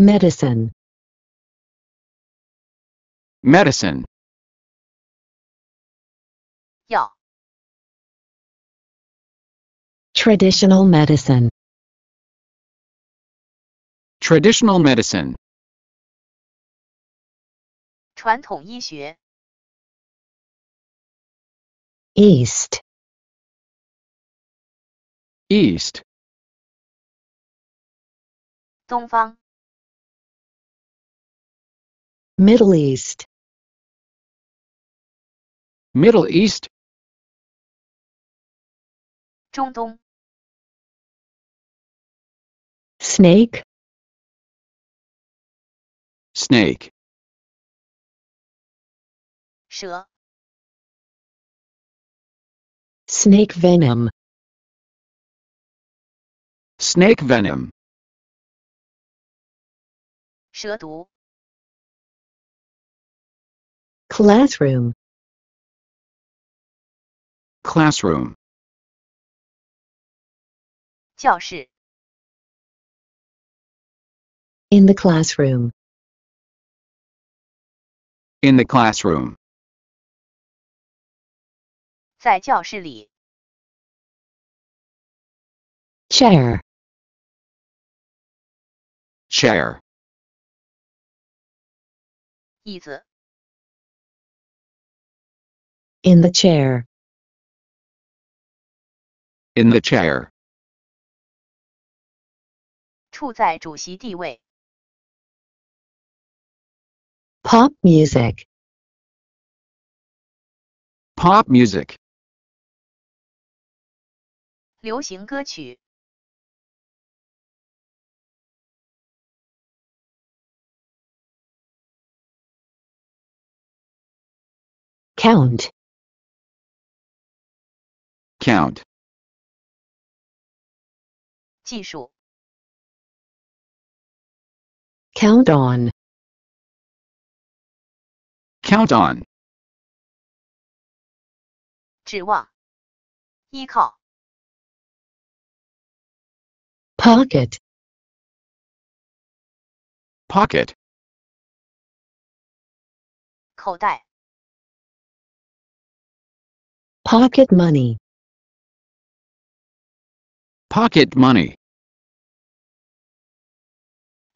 Medicine Medicine 药 Traditional medicine Traditional medicine 传统医学 East East 东方 Middle East Middle East 中东 Snake Snake 蛇 Snake venom Snake venom 蛇毒 classroom classroom 教室 in the classroom in the classroom 在教室里 chair chair 椅子 in the chair. In the chair. Pop music. Pop music. Count count. 技术 count on, count on, 指望、依靠、pocket, pocket, Pocket money, Pocket money.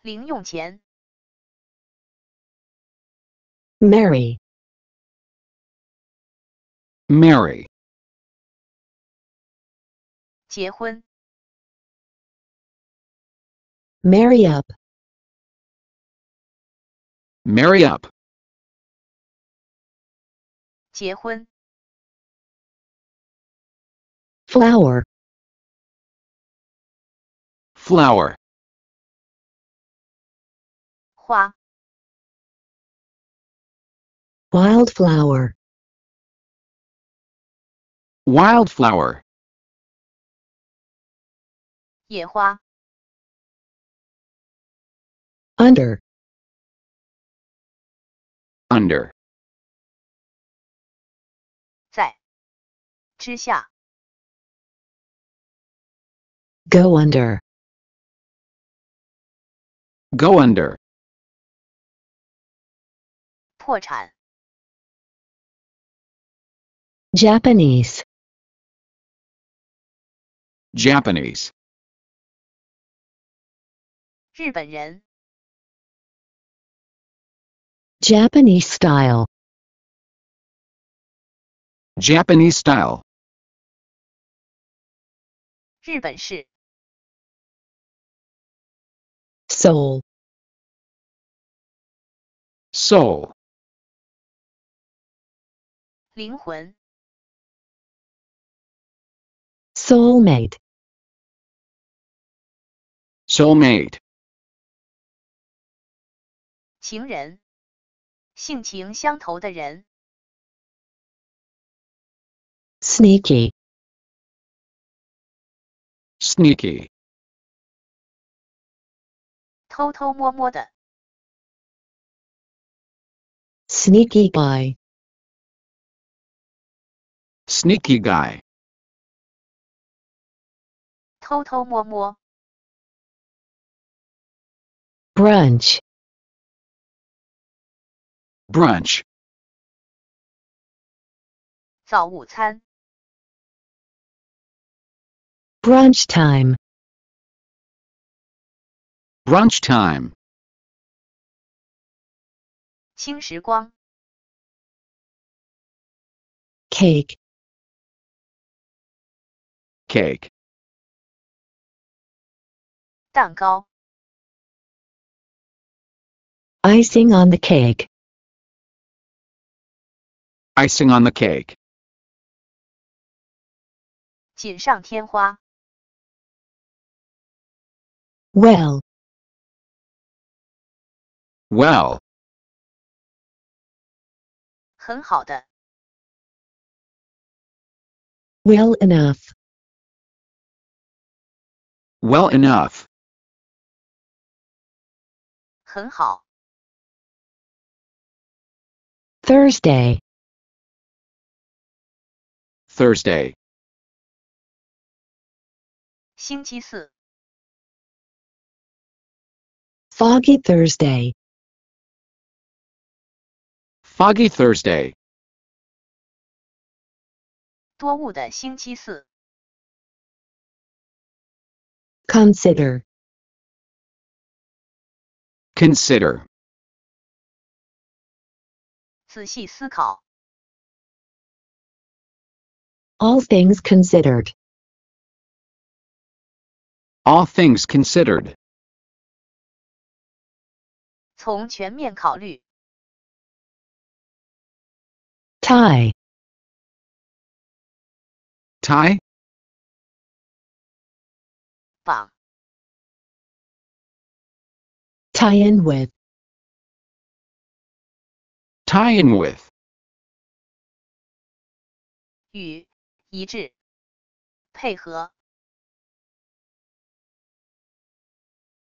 零用钱。Mary. Mary. Marry up. Marry up. Flower flower 花 wildflower wildflower 野花 under under 在之下 go under Go under. 破产 Japanese Japanese 日本人 Japanese style Japanese style 日本式 soul soul 灵魂 soulmate soulmate 情人性情相投的人 sneaky sneaky 偷偷摸摸的。Sneaky guy。Sneaky guy。偷偷摸摸。Brunch。Brunch。早午餐。Brunch time。Brunch time. 轻时光 cake, Cake. 蛋糕 icing on the cake, Icing on the cake. 锦上添花 well, well. Well enough. Well enough. 很好。Thursday. Thursday. Foggy Thursday. Foggy Thursday. 多雾的星期四。Consider. Consider. 仔细思考。All things considered. All things considered. 从全面考虑。tie tie tie in with tie in with 与一致配合